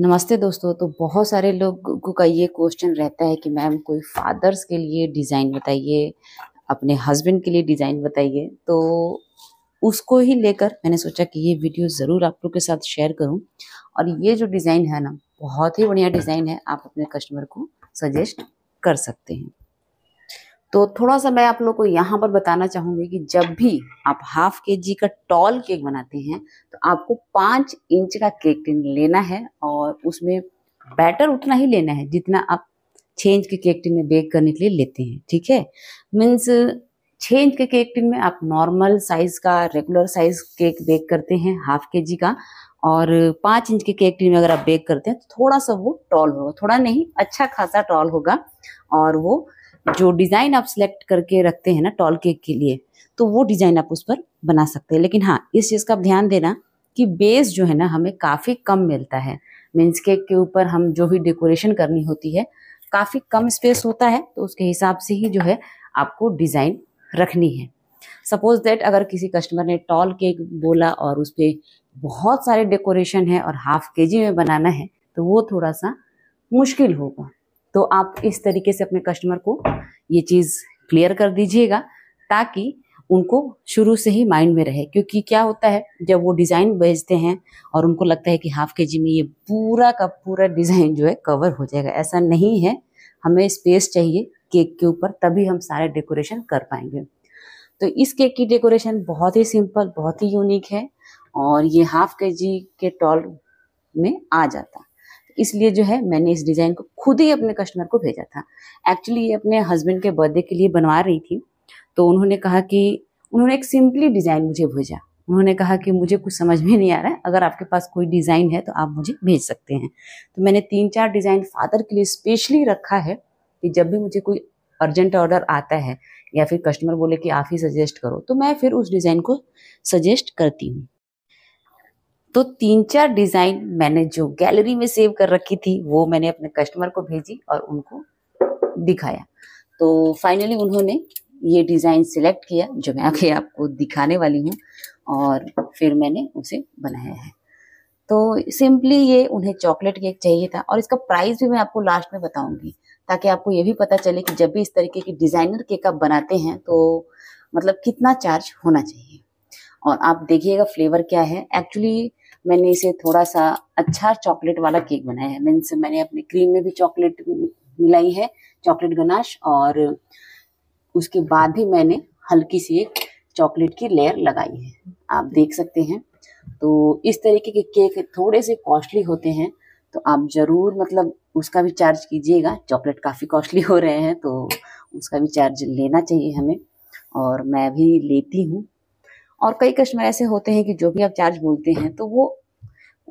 नमस्ते दोस्तों तो बहुत सारे लोगों का ये क्वेश्चन रहता है कि मैम कोई फादर्स के लिए डिज़ाइन बताइए अपने हस्बैंड के लिए डिज़ाइन बताइए तो उसको ही लेकर मैंने सोचा कि ये वीडियो ज़रूर आप लोग के साथ शेयर करूं और ये जो डिज़ाइन है ना बहुत ही बढ़िया डिज़ाइन है आप अपने कस्टमर को सजेस्ट कर सकते हैं तो थोड़ा सा मैं आप लोग को यहाँ पर बताना चाहूंगी कि जब भी आप हाफ के जी का टॉल केक बनाते हैं तो आपको पांच इंच का केक टिन लेना है और उसमें बैटर उतना ही लेना है जितना आप छः इंच के केक टिन में बेक करने के लिए लेते हैं ठीक है मीन्स छः इंच के केक टिन में आप नॉर्मल साइज़ का रेगुलर साइज़ केक बेक करते हैं हाफ के जी का और पाँच इंच के केक टिन में अगर आप बेक करते हैं तो थोड़ा सा वो टॉल होगा थोड़ा नहीं अच्छा खासा टॉल होगा और वो जो डिज़ाइन आप सिलेक्ट करके रखते हैं ना टॉल केक के लिए तो वो डिज़ाइन आप उस पर बना सकते हैं लेकिन हाँ इस चीज़ का ध्यान देना कि बेस जो है ना हमें काफ़ी कम मिलता है मीन्स केक के ऊपर हम जो भी डेकोरेशन करनी होती है काफ़ी कम स्पेस होता है तो उसके हिसाब से ही जो है आपको डिज़ाइन रखनी है सपोज दैट अगर किसी कस्टमर ने टॉल केक बोला और उस पर बहुत सारे डेकोरेशन है और हाफ के जी में बनाना है तो वो थोड़ा सा मुश्किल होगा तो आप इस तरीके से अपने कस्टमर को ये चीज़ क्लियर कर दीजिएगा ताकि उनको शुरू से ही माइंड में रहे क्योंकि क्या होता है जब वो डिज़ाइन भेजते हैं और उनको लगता है कि हाफ के जी में ये पूरा का पूरा डिज़ाइन जो है कवर हो जाएगा ऐसा नहीं है हमें स्पेस चाहिए केक के ऊपर तभी हम सारे डेकोरेशन कर पाएंगे तो इस केक की डेकोरेशन बहुत ही सिंपल बहुत ही यूनिक है और ये हाफ के जी के टॉल में आ जाता इसलिए जो है मैंने इस डिज़ाइन को खुद ही अपने कस्टमर को भेजा था एक्चुअली ये अपने हस्बैंड के बर्थडे के लिए बनवा रही थी तो उन्होंने कहा कि उन्होंने एक सिंपली डिज़ाइन मुझे भेजा उन्होंने कहा कि मुझे कुछ समझ में नहीं आ रहा है अगर आपके पास कोई डिज़ाइन है तो आप मुझे भेज सकते हैं तो मैंने तीन चार डिज़ाइन फादर के लिए स्पेशली रखा है कि जब भी मुझे कोई अर्जेंट ऑर्डर आता है या फिर कस्टमर बोले कि आप ही सजेस्ट करो तो मैं फिर उस डिज़ाइन को सजेस्ट करती हूँ तो तीन चार डिज़ाइन मैंने जो गैलरी में सेव कर रखी थी वो मैंने अपने कस्टमर को भेजी और उनको दिखाया तो फाइनली उन्होंने ये डिज़ाइन सिलेक्ट किया जो मैं आगे आपको दिखाने वाली हूँ और फिर मैंने उसे बनाया है तो सिंपली ये उन्हें चॉकलेट केक चाहिए था और इसका प्राइस भी मैं आपको लास्ट में बताऊंगी ताकि आपको ये भी पता चले कि जब भी इस तरीके की डिज़ाइनर केक आप बनाते हैं तो मतलब कितना चार्ज होना चाहिए और आप देखिएगा फ्लेवर क्या है एक्चुअली मैंने इसे थोड़ा सा अच्छा चॉकलेट वाला केक बनाया है मीन्स मैंने अपने क्रीम में भी चॉकलेट मिलाई है चॉकलेट गनाश और उसके बाद भी मैंने हल्की सी एक चॉकलेट की लेयर लगाई है आप देख सकते हैं तो इस तरीके के केक थोड़े से कॉस्टली होते हैं तो आप ज़रूर मतलब उसका भी चार्ज कीजिएगा चॉकलेट काफ़ी कॉस्टली हो रहे हैं तो उसका भी चार्ज लेना चाहिए हमें और मैं भी लेती हूँ और कई कस्टमर ऐसे होते हैं कि जो भी आप चार्ज बोलते हैं तो वो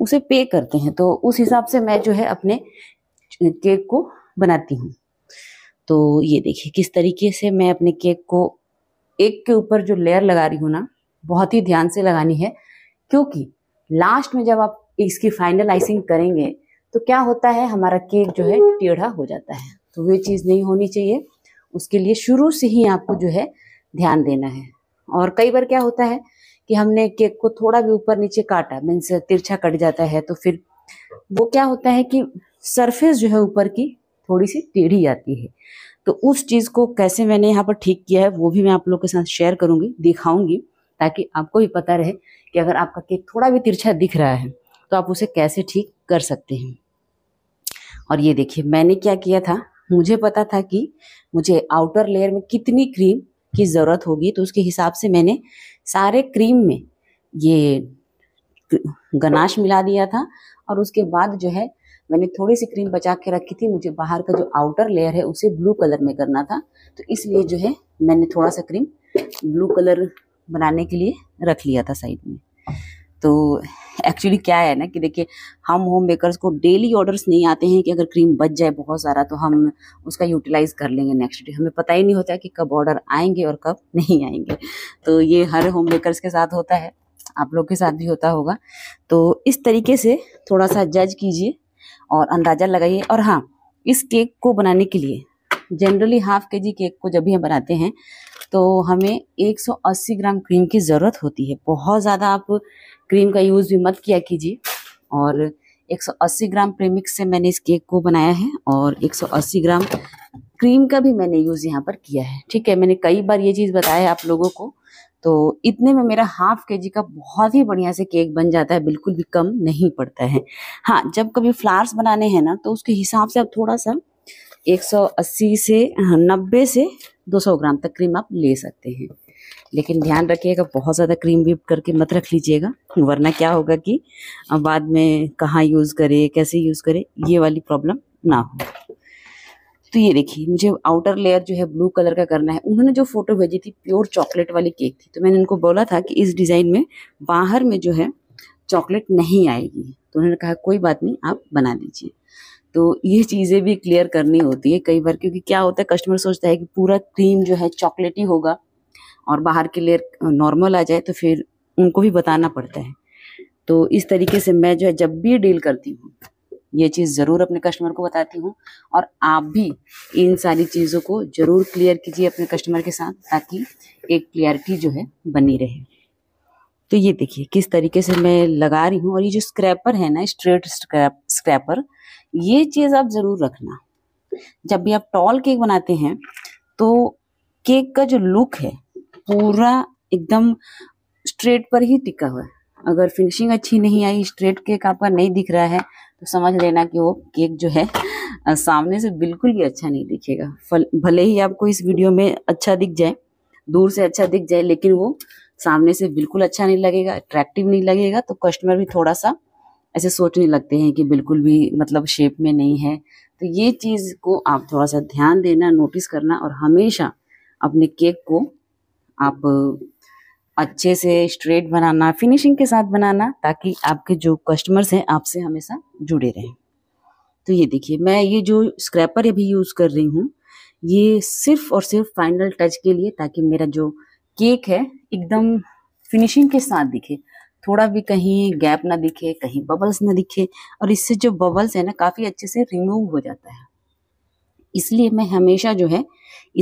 उसे पे करते हैं तो उस हिसाब से मैं जो है अपने केक को बनाती हूँ तो ये देखिए किस तरीके से मैं अपने केक को एक के ऊपर जो लेयर लगा रही हूँ ना बहुत ही ध्यान से लगानी है क्योंकि लास्ट में जब आप इसकी फाइनल आइसिंग करेंगे तो क्या होता है हमारा केक जो है टेढ़ा हो जाता है तो वे चीज़ नहीं होनी चाहिए उसके लिए शुरू से ही आपको जो है ध्यान देना है और कई बार क्या होता है कि हमने केक को थोड़ा भी ऊपर नीचे काटा मीन्स तिरछा कट जाता है तो फिर वो क्या होता है कि सरफेस जो है ऊपर की थोड़ी सी टेढ़ी आती है तो उस चीज़ को कैसे मैंने यहाँ पर ठीक किया है वो भी मैं आप लोग के साथ शेयर करूंगी दिखाऊंगी ताकि आपको भी पता रहे कि अगर आपका केक थोड़ा भी तिरछा दिख रहा है तो आप उसे कैसे ठीक कर सकते हैं और ये देखिए मैंने क्या किया था मुझे पता था कि मुझे आउटर लेयर में कितनी क्रीम की ज़रूरत होगी तो उसके हिसाब से मैंने सारे क्रीम में ये गनाश मिला दिया था और उसके बाद जो है मैंने थोड़ी सी क्रीम बचा के रखी थी मुझे बाहर का जो आउटर लेयर है उसे ब्लू कलर में करना था तो इसलिए जो है मैंने थोड़ा सा क्रीम ब्लू कलर बनाने के लिए रख लिया था साइड में तो एक्चुअली क्या है ना कि देखिए हम होम मेकर्स को डेली ऑर्डर्स नहीं आते हैं कि अगर क्रीम बच जाए बहुत सारा तो हम उसका यूटिलाइज कर लेंगे नेक्स्ट डे हमें पता ही नहीं होता कि कब ऑर्डर आएंगे और कब नहीं आएंगे तो ये हर होम मेकर्स के साथ होता है आप लोग के साथ भी होता होगा तो इस तरीके से थोड़ा सा जज कीजिए और अंदाज़ा लगाइए और हाँ इस केक को बनाने के लिए जनरली हाफ के जी केक को जब भी हम बनाते हैं तो हमें 180 ग्राम क्रीम की ज़रूरत होती है बहुत ज़्यादा आप क्रीम का यूज़ भी मत किया कीजिए और 180 ग्राम प्रेमिक्स से मैंने इस केक को बनाया है और 180 ग्राम क्रीम का भी मैंने यूज़ यहाँ पर किया है ठीक है मैंने कई बार ये चीज़ बताया है आप लोगों को तो इतने में मेरा हाफ के जी का बहुत ही बढ़िया से केक बन जाता है बिल्कुल भी कम नहीं पड़ता है हाँ जब कभी फ्लावर्स बनाने हैं ना तो उसके हिसाब से आप थोड़ा सा 180 से 90 हाँ, से 200 ग्राम तक क्रीम आप ले सकते हैं लेकिन ध्यान रखिएगा बहुत ज़्यादा क्रीम व्हीप करके मत रख लीजिएगा वरना क्या होगा कि बाद में कहाँ यूज़ करें कैसे यूज़ करें ये वाली प्रॉब्लम ना हो तो ये देखिए मुझे आउटर लेयर जो है ब्लू कलर का करना है उन्होंने जो फोटो भेजी थी प्योर चॉकलेट वाली केक थी तो मैंने उनको बोला था कि इस डिज़ाइन में बाहर में जो है चॉकलेट नहीं आएगी तो उन्होंने कहा कोई बात नहीं आप बना दीजिए तो ये चीज़ें भी क्लियर करनी होती है कई बार क्योंकि क्या होता है कस्टमर सोचता है कि पूरा क्रीम जो है चॉकलेटी होगा और बाहर के लेयर नॉर्मल आ जाए तो फिर उनको भी बताना पड़ता है तो इस तरीके से मैं जो है जब भी डील करती हूँ ये चीज़ ज़रूर अपने कस्टमर को बताती हूँ और आप भी इन सारी चीज़ों को ज़रूर क्लियर कीजिए अपने कस्टमर के साथ ताकि एक क्लियरिटी जो है बनी रहे तो ये देखिए किस तरीके से मैं लगा रही हूँ और ये जो स्क्रैपर है ना स्ट्रेट स्क्रैप स्क्रैपर ये चीज़ आप ज़रूर रखना जब भी आप टॉल केक बनाते हैं तो केक का जो लुक है पूरा एकदम स्ट्रेट पर ही टिका हुआ है अगर फिनिशिंग अच्छी नहीं आई स्ट्रेट केक आपका नहीं दिख रहा है तो समझ लेना कि वो केक जो है सामने से बिल्कुल भी अच्छा नहीं दिखेगा भले ही आपको इस वीडियो में अच्छा दिख जाए दूर से अच्छा दिख जाए लेकिन वो सामने से बिल्कुल अच्छा नहीं लगेगा अट्रैक्टिव नहीं लगेगा तो कस्टमर भी थोड़ा सा ऐसे सोचने लगते हैं कि बिल्कुल भी मतलब शेप में नहीं है तो ये चीज़ को आप थोड़ा सा ध्यान देना नोटिस करना और हमेशा अपने केक को आप अच्छे से स्ट्रेट बनाना फिनिशिंग के साथ बनाना ताकि आपके जो कस्टमर्स हैं आपसे हमेशा जुड़े रहें तो ये देखिए मैं ये जो स्क्रैपर अभी यूज़ कर रही हूँ ये सिर्फ और सिर्फ फाइनल टच के लिए ताकि मेरा जो केक है एकदम फिनिशिंग के साथ दिखे थोड़ा भी कहीं गैप ना दिखे कहीं बबल्स ना दिखे और इससे जो बबल्स है ना काफ़ी अच्छे से रिमूव हो जाता है इसलिए मैं हमेशा जो है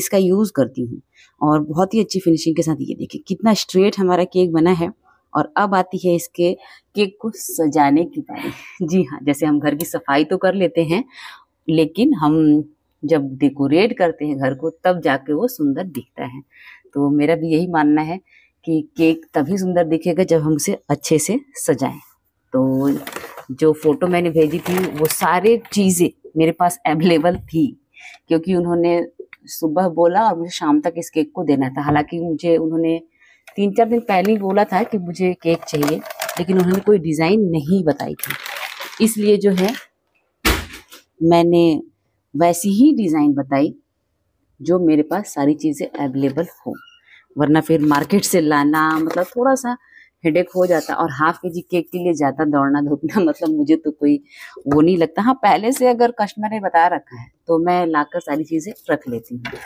इसका यूज़ करती हूँ और बहुत ही अच्छी फिनिशिंग के साथ ये देखिए कितना स्ट्रेट हमारा केक बना है और अब आती है इसके केक को सजाने की बारी जी हाँ जैसे हम घर की सफाई तो कर लेते हैं लेकिन हम जब डेकोरेट करते हैं घर को तब जाके वो सुंदर दिखता है तो मेरा भी यही मानना है कि केक तभी सुंदर दिखेगा जब हम उसे अच्छे से सजाएं तो जो फोटो मैंने भेजी थी वो सारे चीज़ें मेरे पास अवेलेबल थी क्योंकि उन्होंने सुबह बोला और मुझे शाम तक इस केक को देना था हालांकि मुझे उन्होंने तीन चार दिन पहले ही बोला था कि मुझे केक चाहिए लेकिन उन्होंने कोई डिज़ाइन नहीं बताई थी इसलिए जो है मैंने वैसी ही डिज़ाइन बताई जो मेरे पास सारी चीज़ें अवेलेबल हों वरना फिर मार्केट से लाना मतलब थोड़ा सा हेडेक हो जाता और हाफ के जी केक के लिए जाता दौड़ना धोपना मतलब मुझे तो कोई वो नहीं लगता हाँ पहले से अगर कस्टमर ने बता रखा है तो मैं लाकर सारी चीज़ें रख लेती हूँ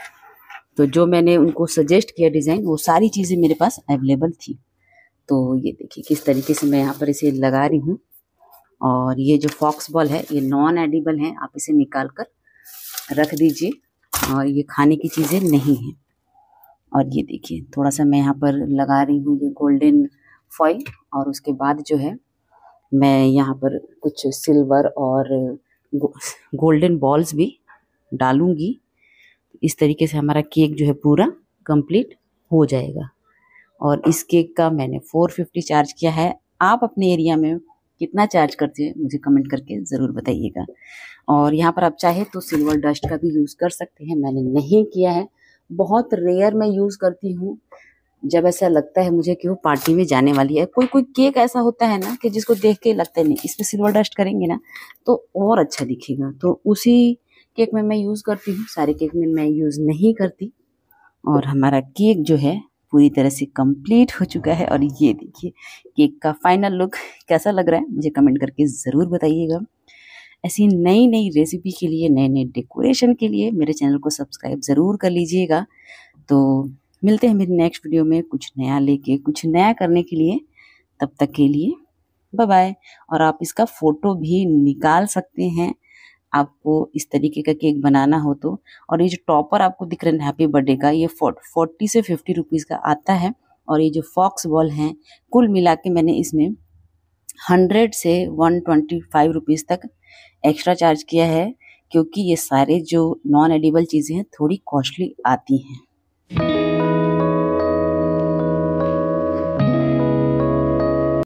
तो जो मैंने उनको सजेस्ट किया डिज़ाइन वो सारी चीज़ें मेरे पास अवेलेबल थी तो ये देखिए किस तरीके से मैं यहाँ पर इसे लगा रही हूँ और ये जो फॉक्स बॉल है ये नॉन एडिबल है आप इसे निकाल कर रख दीजिए और ये खाने की चीज़ें नहीं हैं और ये देखिए थोड़ा सा मैं यहाँ पर लगा रही हूँ ये गोल्डन फॉइल और उसके बाद जो है मैं यहाँ पर कुछ सिल्वर और गोल्डन बॉल्स भी डालूँगी इस तरीके से हमारा केक जो है पूरा कंप्लीट हो जाएगा और इस केक का मैंने 450 चार्ज किया है आप अपने एरिया में कितना चार्ज करते हैं मुझे कमेंट करके ज़रूर बताइएगा और यहाँ पर आप चाहे तो सिल्वर डस्ट का भी यूज़ कर सकते हैं मैंने नहीं किया है बहुत रेयर मैं यूज़ करती हूँ जब ऐसा लगता है मुझे कि वो पार्टी में जाने वाली है कोई कोई केक ऐसा होता है ना कि जिसको देख के लगता है नहीं इसमें सिल्वर डस्ट करेंगे ना तो और अच्छा दिखेगा तो उसी केक में मैं यूज़ करती हूँ सारे केक में मैं यूज़ नहीं करती और हमारा केक जो है पूरी तरह से कंप्लीट हो चुका है और ये देखिए केक का फाइनल लुक कैसा लग रहा है मुझे कमेंट करके ज़रूर बताइएगा ऐसी नई नई रेसिपी के लिए नए नए डेकोरेशन के लिए मेरे चैनल को सब्सक्राइब ज़रूर कर लीजिएगा तो मिलते हैं मेरे नेक्स्ट वीडियो में कुछ नया लेके कुछ नया करने के लिए तब तक के लिए बाय बाय और आप इसका फ़ोटो भी निकाल सकते हैं आपको इस तरीके का केक बनाना हो तो और ये जो टॉपर आपको दिख रहा है हैप्पी बर्थडे का ये फोर्टी से फिफ्टी रुपीज़ का आता है और ये जो फॉक्स बॉल हैं कुल मिला के मैंने इसमें हंड्रेड से वन ट्वेंटी फाइव रुपीज़ तक एक्स्ट्रा चार्ज किया है क्योंकि ये सारे जो नॉन एडिबल चीजें हैं थोड़ी कॉस्टली आती हैं।